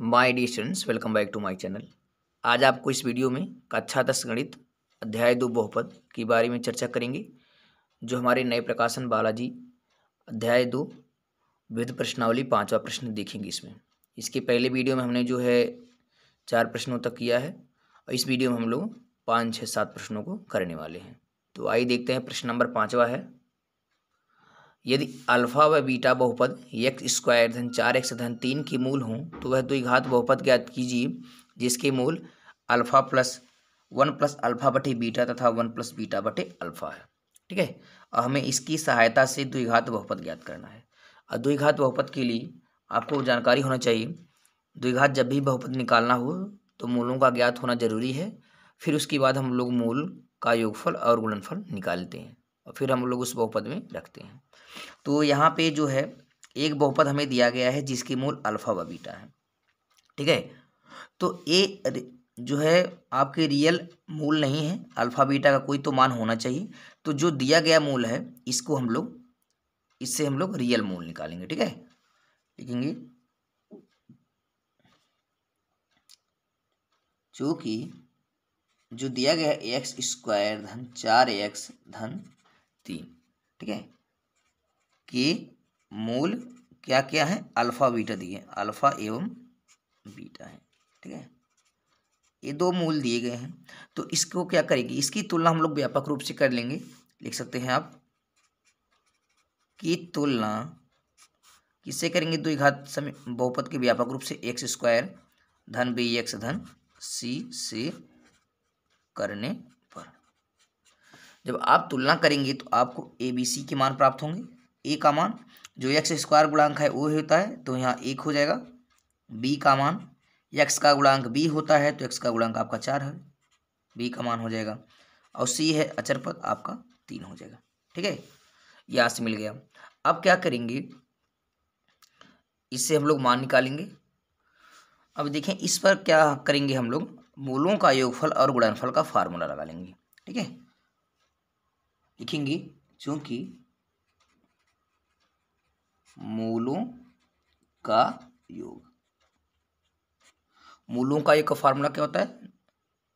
my dear students welcome back to my channel आज आपको इस वीडियो में कक्षा दस गणित अध्याय दो बहुपद के बारे में चर्चा करेंगे जो हमारे नए प्रकाशन बालाजी अध्याय दो विध प्रश्नावली पांचवा प्रश्न देखेंगे इसमें इसके पहले वीडियो में हमने जो है चार प्रश्नों तक किया है और इस वीडियो में हम लोग पाँच छः सात प्रश्नों को करने वाले हैं तो आइए देखते हैं प्रश्न नंबर पाँचवा है यदि अल्फा व बीटा बहुपद एक स्क्वायर धन चार एक्स धन तीन की मूल हों तो वह द्विघात बहुपद ज्ञात कीजिए जिसके मूल alpha plus one plus alpha बटे बीटा तथा वन प्लस बीटा बटे अल्फा है ठीक है और हमें इसकी सहायता से द्विघात बहुपद ज्ञात करना है और द्विघात बहुपद के लिए आपको जानकारी होना चाहिए द्विघात जब भी बहुपद निकालना हो तो मूलों का ज्ञात होना जरूरी है फिर उसके बाद हम लोग मूल का योगफल और गुणनफल निकालते हैं और फिर हम लोग उस बहुपद में रखते हैं तो यहाँ पे जो है एक बहुपद हमें दिया गया है जिसकी मूल अल्फा व बीटा है ठीक है तो ए जो है आपके रियल मूल नहीं है अल्फा बीटा का कोई तो मान होना चाहिए तो जो दिया गया मूल है इसको हम लोग इससे हम लोग रियल मूल निकालेंगे ठीक है लिखेंगे चूँकि जो दिया गया है एक्स स्क्वायर धन चार एक्स धन तीन ठीक है के मूल क्या क्या है अल्फा बीटा दिए अल्फा एवं बीटा है ठीक है ये दो मूल दिए गए हैं तो इसको क्या करेगी इसकी तुलना हम लोग व्यापक रूप से कर लेंगे लिख सकते हैं आप की तुलना किससे करेंगे द्विघात समय बहुपद के व्यापक रूप से एक्स स्क्वायर धन बी एक्स धन सी से करने जब आप तुलना करेंगे तो आपको ए बी सी के मान प्राप्त होंगे ए का मान जो एक्स स्क्वायर गुणांक है वो होता है तो यहाँ एक हो जाएगा बी का मान एक्स का गुणांक बी होता है तो एक्स का गुणांक आपका चार है बी का मान हो जाएगा और सी है अचर पद आपका तीन हो जाएगा ठीक है यहाँ से मिल गया अब क्या करेंगे इससे हम लोग मान निकालेंगे अब देखें इस पर क्या करेंगे हम लोग मूलों का योगफल और गुणनफल का फार्मूला लगा लेंगे ठीक है लिखेंगे चूंकि मूलों का योग मूलों का एक फार्मूला क्या होता है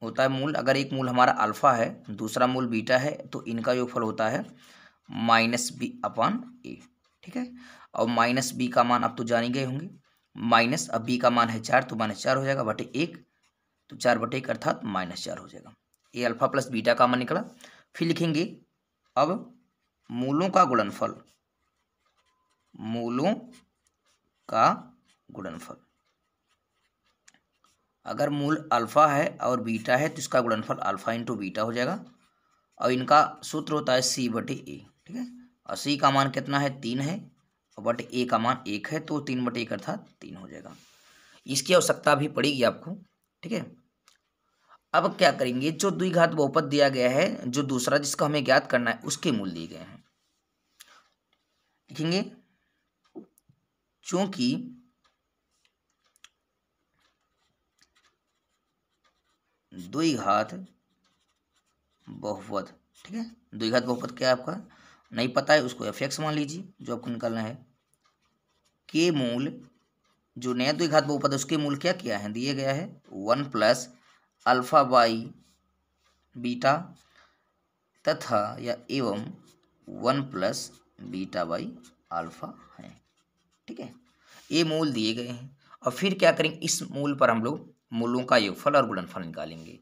होता है मूल अगर एक मूल हमारा अल्फा है दूसरा मूल बीटा है तो इनका योगफल होता है माइनस बी अपॉन ए ठीक है और माइनस बी का मान आप तो जान ही गए होंगे माइनस अब बी का मान है चार तो माइनस चार हो जाएगा बटे एक तो चार बटे एक अर्थात माइनस चार हो जाएगा ए अल्फा प्लस बीटा का मान निकला फिर लिखेंगे अब मूलों का गुणनफल मूलों का गुणनफल अगर मूल अल्फा है और बीटा है तो इसका गुणनफल अल्फा इंटू बीटा हो जाएगा और इनका सूत्र होता है सी बटे ए ठीक है और सी का मान कितना है तीन है और बट ए का मान एक है तो तीन बटे एक अर्थात तीन हो जाएगा इसकी आवश्यकता भी पड़ेगी आपको ठीक है अब क्या करेंगे जो द्विघात बहुपद दिया गया है जो दूसरा जिसको हमें ज्ञात करना है उसके मूल दिए गए हैं लिखेंगे चूंकि द्विघात बहुपद ठीक है द्विघात बहुपद क्या है आपका नहीं पता है उसको एफ एक्स मान लीजिए जो आपको निकालना है के मूल जो नया द्विघात बहुपद उसके मूल क्या किया है दिए गया है one plus alpha by beta तथा या एवं one plus beta by alpha है ठीक है ये मूल दिए गए हैं और फिर क्या करेंगे इस मूल पर हम लोग मूलों का योगफल और गुणनफल निकालेंगे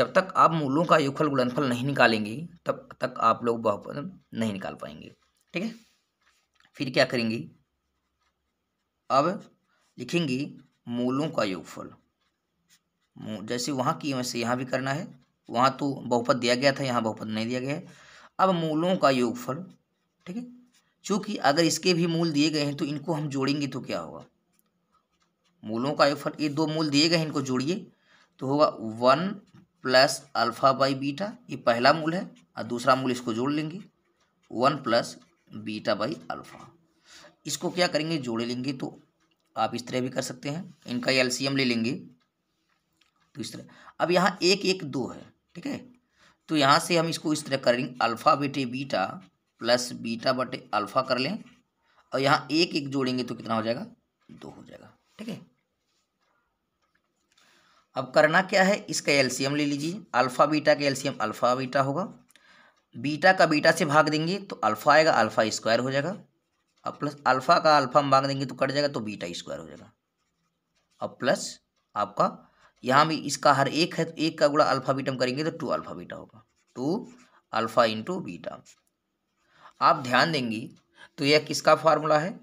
जब तक आप मूलों का योगफल गुणनफल नहीं निकालेंगे तब तक आप लोग बहुपद नहीं निकाल पाएंगे ठीक है फिर क्या करेंगे अब लिखेंगे मूलों का योगफल जैसे वहाँ की वैसे यहाँ भी करना है वहाँ तो बहुपद दिया गया था यहाँ बहुपद नहीं दिया गया है अब मूलों का योगफल ठीक है चूँकि अगर इसके भी मूल दिए गए हैं तो इनको हम जोड़ेंगे तो क्या होगा मूलों का योगफल ये दो मूल दिए गए हैं इनको जोड़िए तो होगा one plus alpha by beta ये पहला मूल है और दूसरा मूल इसको जोड़ लेंगे one plus beta by alpha इसको क्या करेंगे जोड़े लेंगे तो आप इस तरह भी कर सकते हैं इनका एलसीएम ले लेंगे तो इस तरह अब यहाँ एक एक दो है ठीक है तो यहाँ से हम इसको इस तरह करेंगे अल्फ़ा बेटे बीटा प्लस बीटा बटे अल्फ़ा कर लें और यहाँ एक एक जोड़ेंगे तो कितना हो जाएगा दो हो जाएगा ठीक है अब करना क्या है इसका एलसीएम ले लीजिए अल्फ़ा बीटा का एलसीएम अल्फ़ा बीटा होगा बीटा का बीटा से भाग देंगे तो अल्फ़ा आएगा अल्फ़ा स्क्वायर हो जाएगा अब प्लस अल्फ़ा का अल्फ़ा हम भाग देंगे तो कट जाएगा तो बीटा स्क्वायर हो जाएगा अब प्लस आपका यहाँ भी इसका हर एक है एक का गुणा अल्फा बीटा करेंगे तो टू अल्फा बीटा होगा टू अल्फा इंटू बीटा आप ध्यान देंगी तो यह किसका फार्मूला है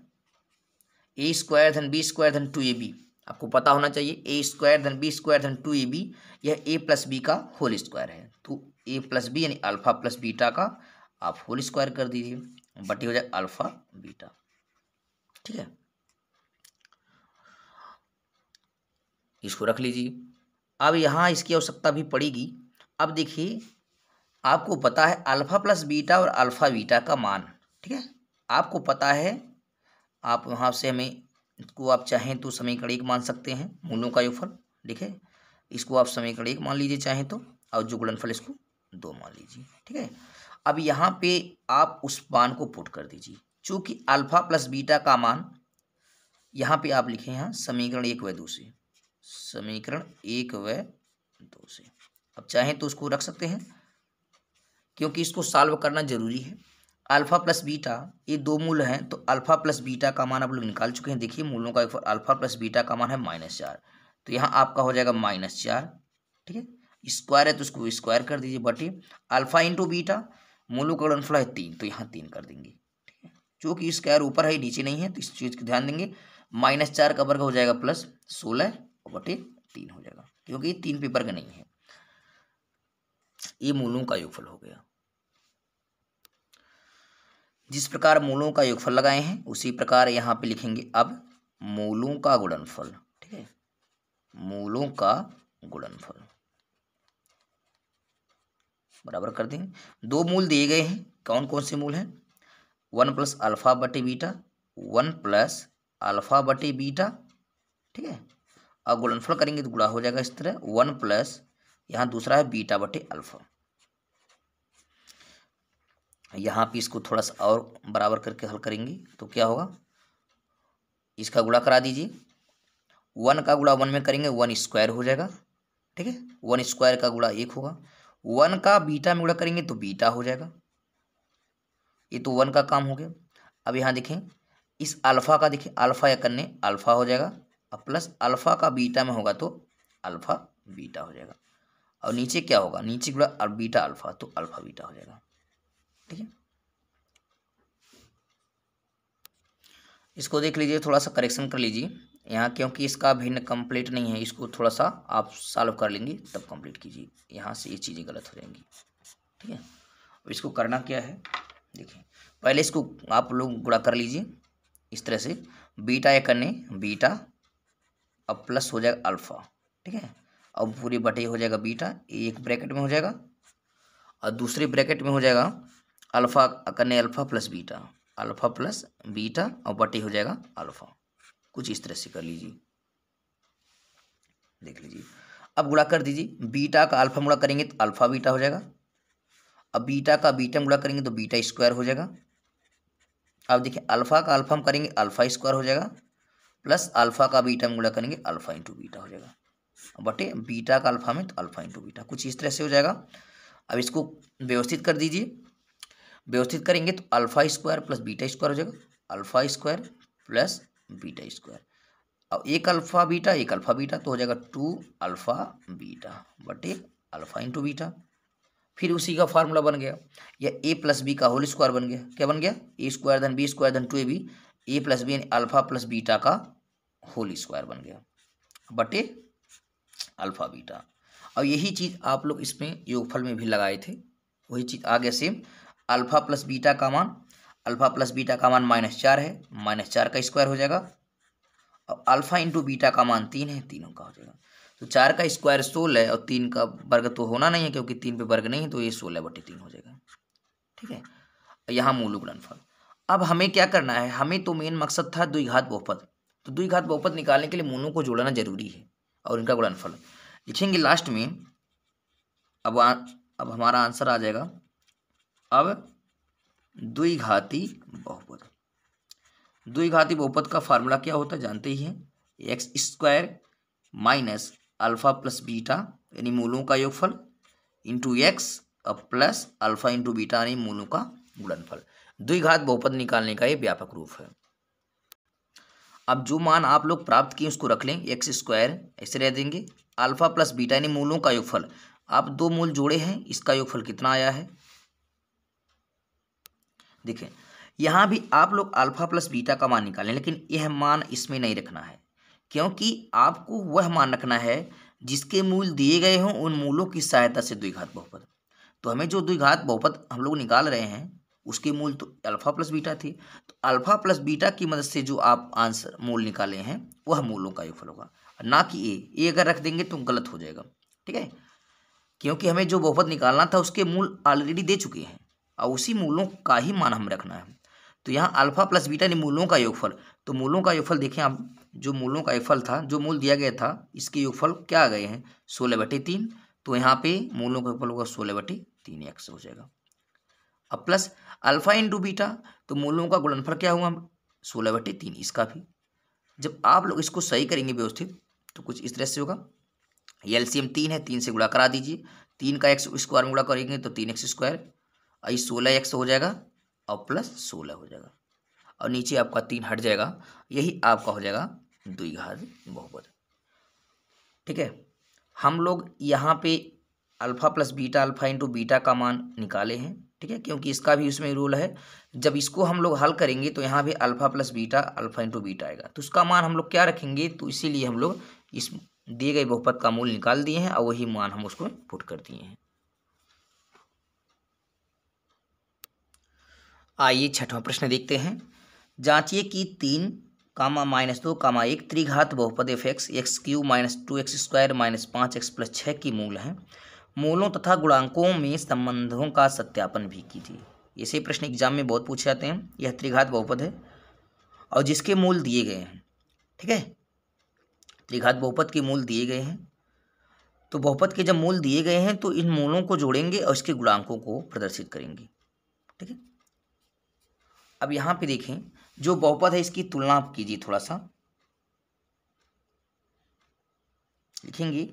ए स्क्वायर धन बी स्क्वायर धन टू ए बी आपको पता होना चाहिए ए स्क्वायर धन बी स्क्वायर धन टू ए बी यह ए प्लस बी का होल स्क्वायर है तो ए प्लस बी यानी अल्फा प्लस बीटा का आप होल स्क्वायर कर दीजिए बटी हो जाए अल्फा बीटा ठीक है इसको रख लीजिए अब यहाँ इसकी आवश्यकता भी पड़ेगी अब देखिए आपको पता है अल्फ़ा प्लस बीटा और अल्फ़ा बीटा का मान ठीक है आपको पता है आप वहाँ से हमें इसको आप चाहें तो समीकरण एक मान सकते हैं मूलों का योगफल ठीक है इसको आप समीकरण एक मान लीजिए चाहें तो और जो गुणनफल इसको दो मान लीजिए ठीक है अब यहाँ पे आप उस मान को पुट कर दीजिए चूँकि अल्फ़ा प्लस बीटा का मान यहाँ पे आप लिखे हैं समीकरण एक व दूसरे समीकरण एक व दो से अब चाहें तो उसको रख सकते हैं क्योंकि इसको सॉल्व करना जरूरी है अल्फा प्लस बीटा ये दो मूल हैं तो अल्फा प्लस बीटा का मान आप लोग निकाल चुके हैं देखिए मूलों का एक अल्फा प्लस बीटा का मान है माइनस चार तो यहाँ आपका हो जाएगा माइनस चार ठीक है स्क्वायर है तो उसको स्क्वायर कर दीजिए बटे अल्फा इंटू बीटा मूलों का गुणनफल है तीन तो यहाँ तीन कर देंगे ठीक है जो स्क्वायर ऊपर है नीचे नहीं है तो इस चीज़ को ध्यान देंगे माइनस चार का वर्ग हो जाएगा प्लस सोलह बटे तीन हो जाएगा क्योंकि ये तीन पेपर का नहीं है ये मूलों का योगफल हो गया जिस प्रकार मूलों का योगफल लगाए हैं उसी प्रकार यहां पे लिखेंगे अब मूलों का गुणनफल ठीक है मूलों का गुणनफल बराबर कर देंगे दो मूल दिए गए हैं कौन कौन से मूल हैं वन प्लस अल्फा बटे बीटा वन प्लस अल्फा बटे बीटा ठीक है और गुणनफल करेंगे तो गुड़ा हो जाएगा इस तरह वन प्लस यहाँ दूसरा है बीटा बटे अल्फा यहाँ पे इसको थोड़ा सा और बराबर करके हल करेंगे तो क्या होगा इसका गुड़ा करा दीजिए वन का गुड़ा वन में करेंगे वन स्क्वायर हो जाएगा ठीक है वन स्क्वायर का गुड़ा एक होगा वन का बीटा में गुड़ा करेंगे तो बीटा हो जाएगा ये तो वन का काम हो गया अब यहाँ देखें इस अल्फ़ा का देखें अल्फ़ा या करने अल्फ़ा हो जाएगा अब प्लस अल्फ़ा का बीटा में होगा तो अल्फ़ा बीटा हो जाएगा और नीचे क्या होगा नीचे गुड़ा और बीटा अल्फ़ा तो अल्फ़ा बीटा हो जाएगा ठीक है इसको देख लीजिए थोड़ा सा करेक्शन कर लीजिए यहाँ क्योंकि इसका भिन्न कंप्लीट नहीं है इसको थोड़ा सा आप सॉल्व कर लेंगे तब कंप्लीट कीजिए यहाँ से ये चीज़ें गलत हो जाएंगी ठीक है अब इसको करना क्या है देखिए पहले इसको आप लोग गुड़ा कर लीजिए इस तरह से बीटा या करने बीटा अब प्लस हो जाएगा अल्फ़ा ठीक है अब पूरी बटे हो जाएगा बीटा एक ब्रैकेट में हो जाएगा और दूसरे ब्रैकेट में हो जाएगा अल्फ़ा करने alpha plus beta alpha plus beta और बटे हो जाएगा अल्फ़ा कुछ इस तरह से कर लीजिए देख लीजिए अब गुड़ा कर दीजिए बीटा का अल्फ़ा गुणा करेंगे तो अल्फ़ा बीटा हो जाएगा अब बीटा का बीटा गुणा करेंगे तो बीटा स्क्वायर हो जाएगा अब देखिए अल्फ़ा का अल्फ़ा हम करेंगे अल्फ़ा स्क्वायर हो जाएगा प्लस अल्फा का बीटा में गुणा करेंगे अल्फा इंटू बीटा हो जाएगा बटे बीटा का अल्फा में तो अल्फा इंटू बीटा कुछ इस तरह से हो जाएगा अब इसको व्यवस्थित कर दीजिए व्यवस्थित करेंगे तो alpha square plus beta square हो जाएगा alpha square plus beta square अब एक अल्फा बीटा एक अल्फा बीटा तो हो जाएगा टू अल्फा बीटा बटे अल्फा इंटू बीटा फिर उसी का फार्मूला बन गया या ए प्लस बी का होल स्क्वायर बन गया क्या बन गया ए स्क्वायर धन बी स्क्वायर धन two A B A plus B यानी अल्फा प्लस बीटा का होल स्क्वायर बन गया बटे अल्फा बीटा और यही चीज़ आप लोग इसमें योगफल में भी लगाए थे वही चीज़ आ गया सेम अल्फा प्लस बीटा का मान अल्फा प्लस बीटा का मान माइनस चार है माइनस चार का स्क्वायर हो जाएगा और अल्फा इंटू बीटा का मान तीन है तीनों का हो जाएगा तो चार का स्क्वायर सोलह और तीन का वर्ग तो होना नहीं है क्योंकि तीन पे वर्ग नहीं है तो ये सोलह बटे तीन हो जाएगा ठीक है यहाँ मूल गुणनफल अब हमें क्या करना है हमें तो मेन मकसद था द्विघात बहुपद तो द्विघात बहुपद निकालने के लिए मोनों को जोड़ना जरूरी है और इनका गुणनफल लिखेंगे लास्ट में अब आ, अब हमारा आंसर आ जाएगा अब द्विघाती बहुपद द्विघाती बहुपद का फार्मूला क्या होता है जानते ही हैं X square minus alpha plus beta यानी मूलों का योगफल into X plus alpha into beta यानी मूलों का गुणनफल द्विघात बहुपद निकालने का ये व्यापक रूप है अब जो मान आप लोग प्राप्त किए उसको रख लें एक्स स्क्वायर ऐसे रह देंगे अल्फा प्लस बीटा यानी मूलों का योगफल आप दो मूल जोड़े हैं इसका योगफल कितना आया है देखें यहाँ भी आप लोग अल्फा प्लस बीटा का मान निकालें लेकिन यह मान इसमें नहीं रखना है क्योंकि आपको वह मान रखना है जिसके मूल दिए गए हों उन मूलों की सहायता से द्विघात बहुपद तो हमें जो द्विघात बहुपद हम लोग निकाल रहे हैं उसके मूल तो अल्फ़ा प्लस बीटा थे तो अल्फ़ा प्लस बीटा की मदद से जो आप आंसर मूल निकाले हैं वह मूलों का योगफल होगा ना कि ए ए अगर रख देंगे तो गलत हो जाएगा ठीक है क्योंकि हमें जो बहुपद निकालना था उसके मूल ऑलरेडी दे चुके हैं और उसी मूलों का ही मान हम रखना है तो यहाँ अल्फ़ा प्लस बीटा ने मूलों का योगफल तो मूलों का योगफल देखें आप जो मूलों का योगफल था जो मूल दिया गया था इसके योगफल क्या आ गए हैं सोलह बटे तीन तो यहाँ पे मूलों का योगफल होगा सोलह बटे तीन एक्स हो जाएगा अब प्लस अल्फा इंटू बीटा तो मूलों का गुणनफल क्या हुआ सोलह बटे तीन इसका भी जब आप लोग इसको सही करेंगे व्यवस्थित तो कुछ इस तरह से होगा ये एल तीन है तीन से गुणा करा दीजिए तीन का एक्स स्क्वायर में गुणा करेंगे तो तीन एक्स स्क्वायर आई सोलह एक्स हो जाएगा और प्लस सोलह हो जाएगा और नीचे आपका तीन हट जाएगा यही आपका हो जाएगा दुई घात बहुपद ठीक है हम लोग यहाँ पे alpha plus beta alpha into beta का मान निकाले हैं ठीक है क्योंकि इसका भी उसमें रोल है जब इसको हम लोग हल करेंगे तो यहाँ भी alpha plus beta alpha into beta आएगा तो उसका मान हम लोग क्या रखेंगे तो इसीलिए हम लोग इस दिए गए बहुपत का मूल निकाल दिए हैं और वही मान हम उसको पुट कर दिए हैं आइए छठवां प्रश्न देखते हैं जांचिए कि तीन कामा माइनस दो कामा एक त्रिघात बहुपद F X X cube minus two X square minus पाँच एक्स प्लस छः की मूल है मूलों तथा गुणांकों में संबंधों का सत्यापन भी कीजिए ऐसे प्रश्न एग्जाम में बहुत पूछे जाते हैं यह त्रिघात बहुपद है और जिसके मूल दिए गए हैं ठीक है त्रिघात बहुपद के मूल दिए गए हैं तो बहुपद के जब मूल दिए गए हैं तो इन मूलों को जोड़ेंगे और इसके गुणांकों को प्रदर्शित करेंगे ठीक है अब यहाँ पे देखें जो बहुपद है इसकी तुलना आप कीजिए थोड़ा सा लिखेंगे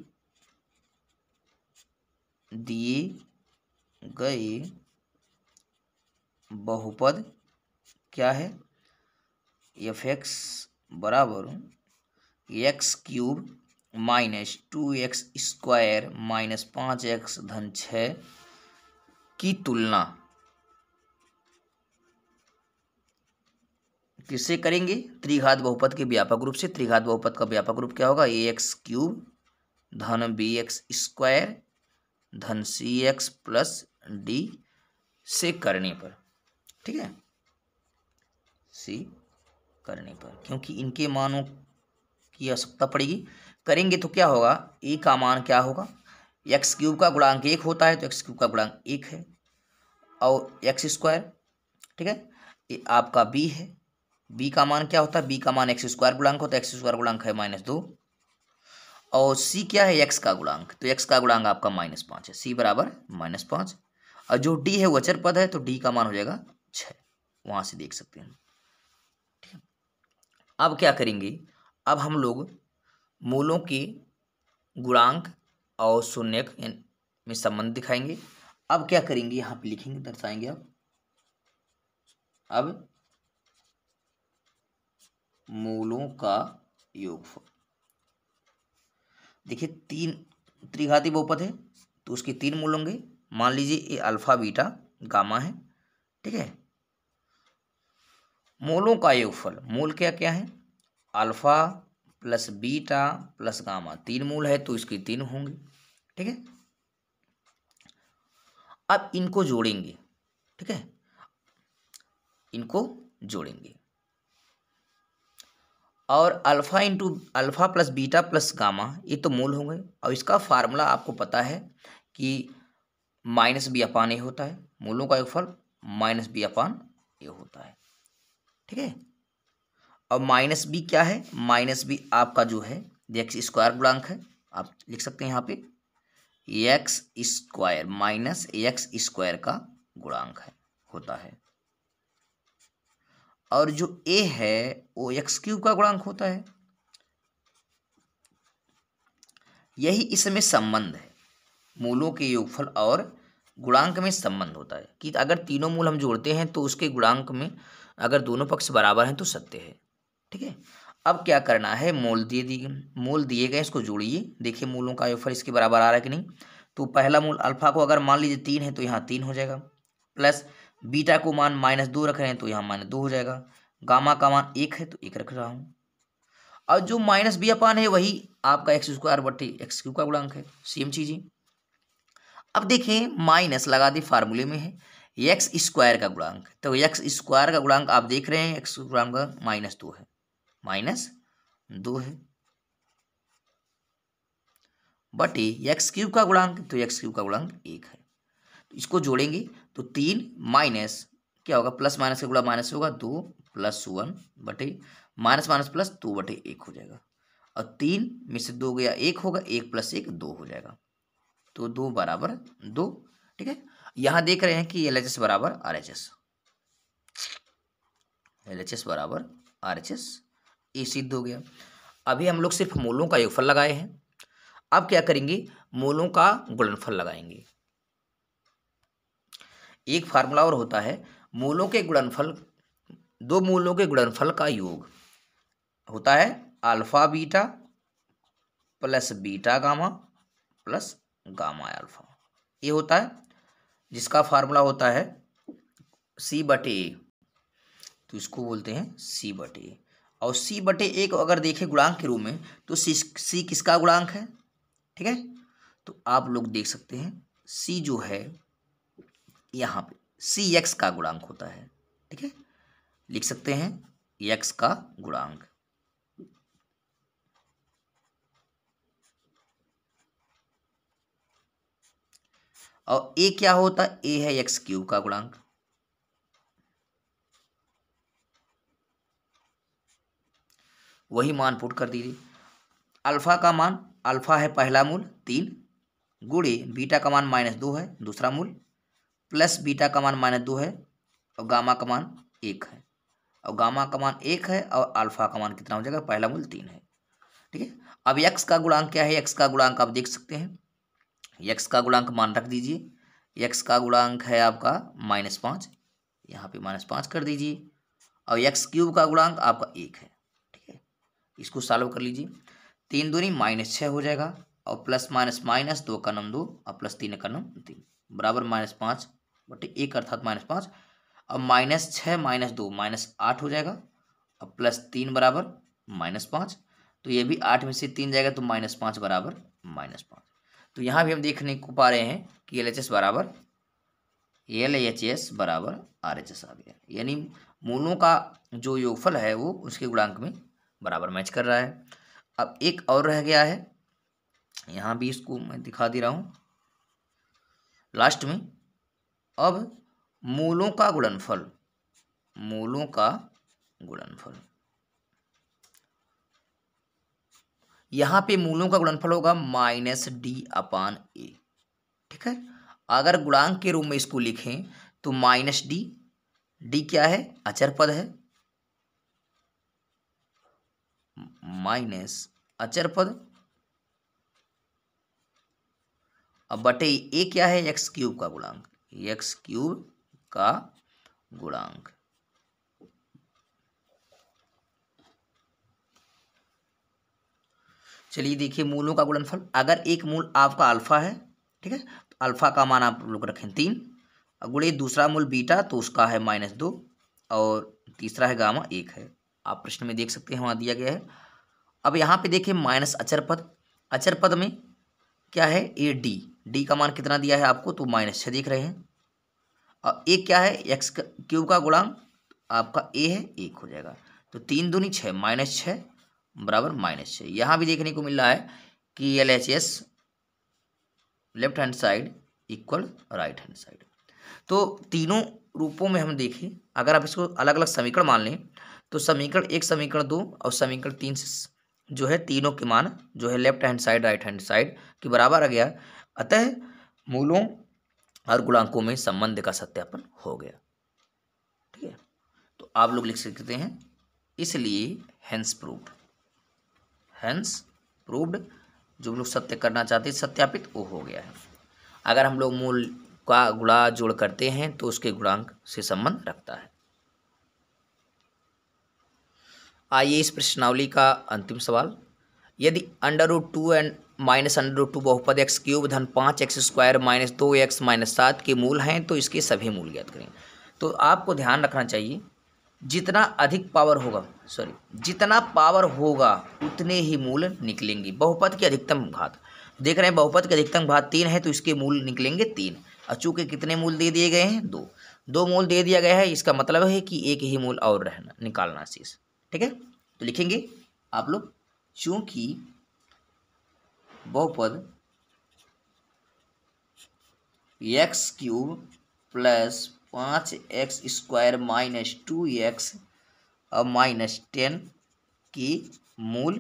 दिए गए बहुपद क्या है एफ एक्स बराबर X cube minus two X square minus पाँच एक्स धन छः की तुलना किससे करेंगे त्रिघात बहुपद के व्यापक रूप से त्रिघात बहुपद का व्यापक रूप क्या होगा ए एक्स क्यूब धन बी एक्स स्क्वायर धन सी एक्स प्लस डी से करने पर ठीक है सी करने पर क्योंकि इनके मानों की आवश्यकता पड़ेगी करेंगे तो क्या होगा ए का मान क्या होगा एक्स क्यूब का गुणांक एक होता है तो एक्स क्यूब का गुणांक एक है और एक्स स्क्वायर ठीक है ये आपका बी है बी का मान क्या होता है बी का मान एक्स स्क्वायर गुणांक होता है एक्स स्क्वायर गुणांक है माइनस दो और सी क्या है एक्स का गुणांक तो एक्स का गुणांक आपका माइनस पाँच है सी बराबर माइनस पाँच और जो डी है वो अचर पद है तो डी का मान हो जाएगा छ वहाँ से देख सकते हैं ठीक अब क्या करेंगे अब हम लोग मूलों के गुणांक और शून्य में संबंध दिखाएंगे अब क्या करेंगे यहाँ पे लिखेंगे दर्शाएंगे आप अब मूलों का योगफल देखिए तीन त्रिघाती बहुपद है तो उसके तीन मूल होंगे मान लीजिए ये अल्फा बीटा गामा है ठीक है मोलों का योगफल मूल क्या क्या है alpha plus beta plus gamma तीन मूल है तो इसके तीन होंगे ठीक है अब इनको जोड़ेंगे ठीक है इनको जोड़ेंगे और alpha into alpha plus beta plus gamma ये तो मूल हो गए और इसका फार्मूला आपको पता है कि माइनस बी अपान ए होता है मूलों का योगफल माइनस बी अपान ए होता है ठीक है और माइनस बी क्या है माइनस बी आपका जो है एक्स स्क्वायर गुणांक है आप लिख सकते हैं यहाँ पे X square minus X square का गुणांक है होता है और जो ए है वो एक्स क्यूब का गुणांक होता है यही इसमें संबंध है मूलों के योगफल और गुणांक में संबंध होता है कि अगर तीनों मूल हम जोड़ते हैं तो उसके गुणांक में अगर दोनों पक्ष बराबर हैं तो सत्य है ठीक है अब क्या करना है मोल दिए दिए मोल दिए गए इसको जोड़िए देखिए मूलों का योगफल इसके बराबर आ रहा है कि नहीं तो पहला मूल अल्फा को अगर मान लीजिए तीन है तो यहाँ तीन हो जाएगा प्लस बीटा को मान माइनस दो रख रहे हैं तो यहाँ माइनस दो हो जाएगा गामा का मान एक है तो एक रख रहा हूँ और जो माइनस बी अपान है वही आपका एक्स स्क्वायर बटे एक्स क्यू का गुणांक है सेम चीज़ ही अब देखें माइनस लगा दें फार्मूले में है एक्स स्क्वायर का गुणांक तो एक्स स्क्वायर का गुणांक आप देख रहे हैं एक्स गुणांक माइनस दो है माइनस दो है बटे एक्स क्यूब का गुणांक तो एक्स क्यूब का गुणांक एक है तो इसको जोड़ेंगे तो तीन माइनस क्या होगा प्लस माइनस का गुणा माइनस होगा दो प्लस वन बटे माइनस माइनस प्लस दो बटे एक हो जाएगा और तीन में से दो गया एक होगा एक प्लस एक दो हो जाएगा तो दो बराबर दो ठीक है यहां देख रहे हैं कि एल एच एस बराबर R H S L H S बराबर आर एच एस ये सिद्ध हो गया अभी हम लोग सिर्फ मोलों का योगफल लगाए हैं अब क्या करेंगे मोलों का गुणनफल लगाएंगे एक फार्मूला और होता है मूलों के गुणनफल दो मूलों के गुणनफल का योग होता है alpha beta plus beta gamma plus gamma alpha ये होता है जिसका फार्मूला होता है सी बटे ए तो इसको बोलते हैं सी बटे ए और सी बटे ए को अगर देखें गुणांक के रूप में तो सी सी किसका गुणांक है ठीक है तो आप लोग देख सकते हैं सी जो है यहाँ पे सी एक्स का गुणांक होता है ठीक है लिख सकते हैं एक्स का गुणांक और ए क्या होता ए है एक्स क्यूब का गुणांक वही मान पुट कर दीजिए अल्फा का मान अल्फा है पहला मूल तीन गुड़े बीटा का मान माइनस दो है दूसरा मूल प्लस बीटा का मान माइनस दो है और गामा का मान एक है और गामा का मान एक है और अल्फा का मान कितना हो जाएगा पहला मूल तीन है ठीक है अब यक्स का गुणांक क्या है यक्स का गुणांक आप देख सकते हैं यक्स का गुणांक मान रख दीजिए यक्स का गुणांक है आपका माइनस पाँच यहाँ पर माइनस पाँच कर दीजिए और यक्स क्यूब का गुणांक आपका एक है ठीक है इसको सॉल्व कर लीजिए तीन दूनी माइनस छः हो जाएगा और प्लस माइनस माइनस दो का नम दो और प्लस तीन का नम तीन बराबर माइनस पाँच बटे एक अर्थात माइनस पाँच अब माइनस छः माइनस दो माइनस आठ हो जाएगा अब प्लस तीन बराबर माइनस पाँच तो ये भी आठ में से तीन जाएगा तो माइनस पाँच बराबर माइनस पाँच तो यहाँ भी हम देखने को पा रहे हैं कि एल एच एस बराबर एल एच एस बराबर आर एच एस आ गया यानी मूलों का जो योगफल है वो उसके गुणांक में बराबर मैच कर रहा है अब एक और रह गया है यहाँ भी इसको मैं दिखा दे रहा हूँ लास्ट में अब मूलों का गुणनफल मूलों का गुणनफल यहां पे मूलों का गुणनफल होगा माइनस डी अपान ए ठीक है अगर गुणांक के रूप में इसको लिखें तो माइनस डी डी क्या है अचर पद है माइनस अचर पद अब बटे ए क्या है एक्स क्यूब का गुणांक एक्स क्यूब का गुणांक चलिए देखिए मूलों का गुणनफल अगर एक मूल आपका अल्फा है ठीक है तो अल्फा का मान आप लोग रखें तीन और गुणे दूसरा मूल बीटा तो उसका है माइनस दो और तीसरा है गामा एक है आप प्रश्न में देख सकते हैं वहाँ दिया गया है अब यहाँ पे देखिए माइनस अचर पद अचर पद में क्या है ए डी डी का मान कितना दिया है आपको तो माइनस छः देख रहे हैं और ए क्या है एक्स क्यूब का गुणांक आपका ए है एक हो जाएगा तो तीन दूनी छः माइनस छः बराबर माइनस छः यहाँ भी देखने को मिल रहा है कि L H S left hand side equal right hand side तो तीनों रूपों में हम देखें अगर आप इसको अलग अलग समीकरण मान लें तो समीकरण एक समीकरण दो और समीकरण तीन से जो है तीनों के मान जो है left hand side right hand side के बराबर आ गया अतः मूलों और गुणांकों में संबंध का सत्यापन हो गया ठीक है तो आप लोग लिख सकते हैं इसलिए हैंस प्रूव्ड हैंस प्रूव्ड जो लोग सत्य करना चाहते हैं सत्यापित वो हो गया है अगर हम लोग मूल का गुणा जोड़ करते हैं तो उसके गुणांक से संबंध रखता है आइए इस प्रश्नावली का अंतिम सवाल यदि under root two and minus under two बहुपद एक्स क्यूब धन पाँच एक्स स्क्वायर माइनस दो एक्स माइनस सात के मूल हैं तो इसके सभी मूल ज्ञात करें तो आपको ध्यान रखना चाहिए जितना अधिक पावर होगा सॉरी जितना पावर होगा उतने ही मूल निकलेंगे बहुपद के अधिकतम घात देख रहे हैं बहुपद के अधिकतम घात तीन है तो इसके मूल निकलेंगे तीन और चूँकि कितने मूल दे दिए गए हैं दो दो मूल दे दिया गया है इसका मतलब है कि एक ही मूल और रहना निकालना शेष ठीक है तो लिखेंगे आप लोग चूँकि बहुपद एक्स क्यूब प्लस पाँच X square minus two X और माइनस टेन की मूल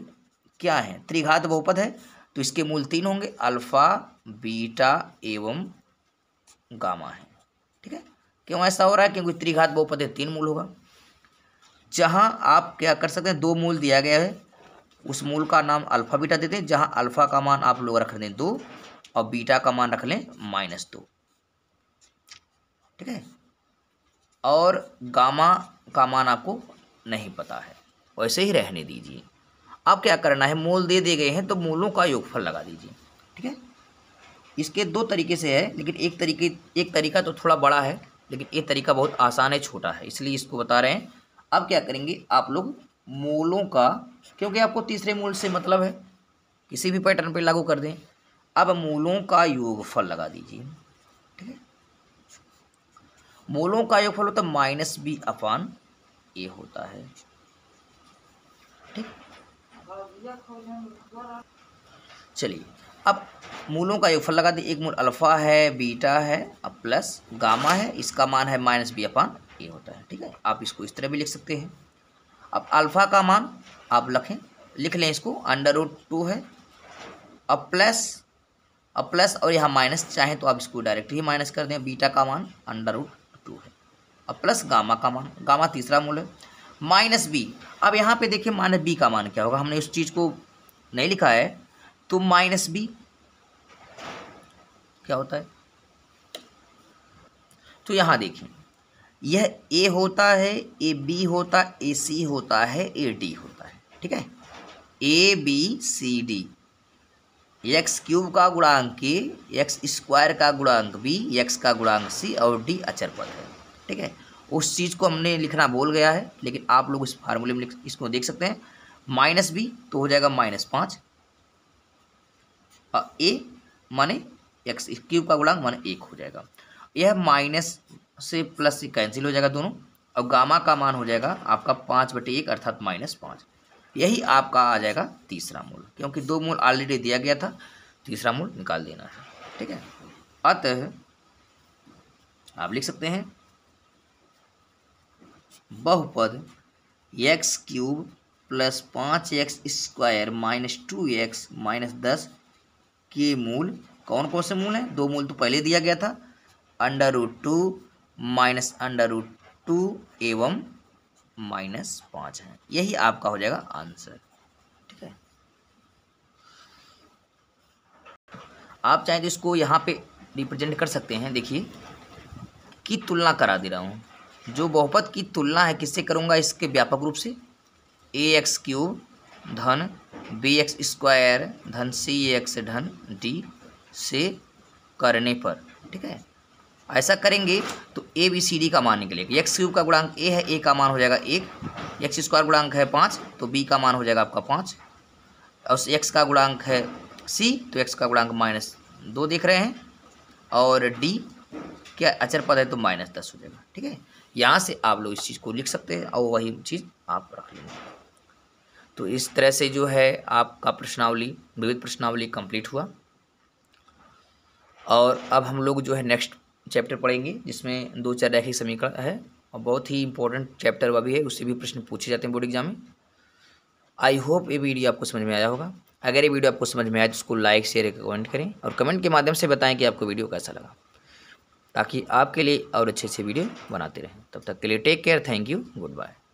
क्या है त्रिघात बहुपद है तो इसके मूल तीन होंगे अल्फा बीटा एवं गामा है ठीक है क्यों ऐसा हो रहा है क्योंकि त्रिघात बहुपद है तीन मूल होगा जहां आप क्या कर सकते हैं दो मूल दिया गया है उस मूल का नाम अल्फ़ा बीटा दे दें जहाँ अल्फ़ा का मान आप लोग रख दें दो और बीटा का मान रख लें माइनस दो ठीक है और गामा का मान आपको नहीं पता है वैसे ही रहने दीजिए अब क्या करना है मूल दे दिए गए हैं तो मूलों का योगफल लगा दीजिए ठीक है इसके दो तरीके से है लेकिन एक तरीके एक तरीका तो थोड़ा बड़ा है लेकिन ये तरीका बहुत आसान है छोटा है इसलिए इसको बता रहे हैं अब क्या करेंगे आप लोग मूलों का क्योंकि आपको तीसरे मूल से मतलब है किसी भी पैटर्न पर लागू कर दें अब मूलों का योगफल लगा दीजिए मूलों का योगफल होता है माइनस बी अपान ए होता है ठीक चलिए अब मूलों का योगफल लगा दी एक मूल अल्फा है बीटा है अब प्लस गामा है इसका मान है माइनस बी अपान ए होता है ठीक है आप इसको इस तरह भी लिख सकते हैं अब अल्फा का मान आप लिखें लिख लें इसको अंडर रूट टू है अब प्लस अब प्लस और यहाँ माइनस चाहे तो आप इसको डायरेक्ट ही माइनस कर दें बीटा का मान अंडर रूट टू है अब प्लस गामा का मान गामा तीसरा मूल है माइनस बी अब यहाँ पे देखिए माइनस बी का मान क्या होगा हमने उस चीज़ को नहीं लिखा है तो माइनस बी क्या होता है तो यहाँ देखिए यह ए होता है ए बी होता है ए सी होता है ए डी होता है ठीक है A B C D X cube का गुणांक के एक्स स्क्वायर का गुणांक बी एक्स का गुणांक सी और डी अचर पद है ठीक है उस चीज़ को हमने लिखना बोल गया है लेकिन आप लोग इस फार्मूले में इसको देख सकते हैं माइनस बी तो हो जाएगा माइनस पाँच और ए माने एक्स क्यूब का गुणांक माने एक हो जाएगा यह माइनस से प्लस से कैंसिल हो जाएगा दोनों और गामा का मान हो जाएगा आपका पाँच बटे एक अर्थात माइनस पाँच यही आपका आ जाएगा तीसरा मूल क्योंकि दो मूल ऑलरेडी दिया गया था तीसरा मूल निकाल देना है ठीक है अतः आप लिख सकते हैं बहुपद एक्स क्यूब प्लस पाँच X square minus two X minus दस के मूल कौन कौन से मूल हैं दो मूल तो पहले दिया गया था under root two minus under root two एवं माइनस पाँच है यही आपका हो जाएगा आंसर ठीक है आप चाहें तो इसको यहाँ पे रिप्रेजेंट कर सकते हैं देखिए की तुलना करा दे रहा हूँ जो बहुपत की तुलना है किससे करूँगा इसके व्यापक रूप से ए एक्स क्यूब धन बी एक्स स्क्वायर धन सी एक्स धन डी से करने पर ठीक है ऐसा करेंगे तो ए बी सी डी का मान निकलेगा एक्स क्यूब का गुणांक ए है ए का मान हो जाएगा एक एक्स स्क्वायर गुणांक है पाँच तो बी का मान हो जाएगा आपका पाँच और एक्स का गुणांक है सी तो एक्स का गुणांक माइनस दो देख रहे हैं और डी क्या अचर पद है तो माइनस दस हो जाएगा ठीक है यहाँ से आप लोग इस चीज़ को लिख सकते हैं और वही चीज़ आप रख लेंगे तो इस तरह से जो है आपका प्रश्नावली विविध प्रश्नावली कंप्लीट हुआ और अब हम लोग जो है नेक्स्ट चैप्टर पढ़ेंगे जिसमें दो चार रैखिक समीकरण है और बहुत ही इंपॉर्टेंट चैप्टर वह भी है उससे भी प्रश्न पूछे जाते हैं बोर्ड एग्जाम में आई होप ये वीडियो आपको समझ में आया होगा अगर ये वीडियो आपको समझ में आए तो उसको लाइक शेयर कमेंट करें और कमेंट के माध्यम से बताएं कि आपको वीडियो कैसा लगा ताकि आपके लिए और अच्छे अच्छे वीडियो बनाते रहें तब तक के लिए take care thank you good bye